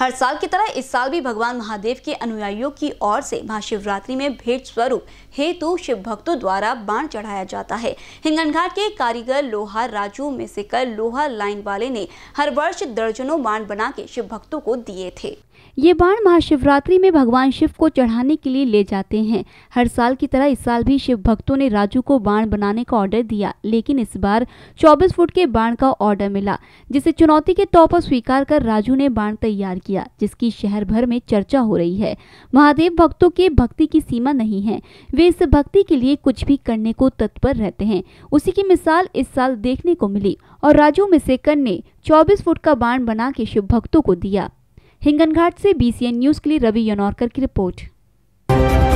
हर साल की तरह इस साल भी भगवान महादेव के अनुयायियों की ओर से महाशिवरात्रि में भेंट स्वरूप हेतु शिव भक्तों द्वारा बाण चढ़ाया जाता है हिंगन के कारीगर लोहार राजू में से कर लोहार लाइन वाले ने हर वर्ष दर्जनों बाण बना के शिव भक्तों को दिए थे ये बाण महाशिवरात्रि में भगवान शिव को चढ़ाने के लिए ले जाते हैं हर साल की तरह इस साल भी शिव भक्तों ने राजू को बाण बनाने का ऑर्डर दिया लेकिन इस बार 24 फुट के बाण का ऑर्डर मिला जिसे चुनौती के तौर पर स्वीकार कर राजू ने बाण तैयार किया जिसकी शहर भर में चर्चा हो रही है महादेव भक्तों के भक्ति की सीमा नहीं है वे इस भक्ति के लिए कुछ भी करने को तत्पर रहते हैं उसी की मिसाल इस साल देखने को मिली और राजू मिसेकर ने 24 फुट का बाण बना के शिव भक्तों को दिया हिंगनघाट से बीसीएन न्यूज के लिए रवि यनौरकर की रिपोर्ट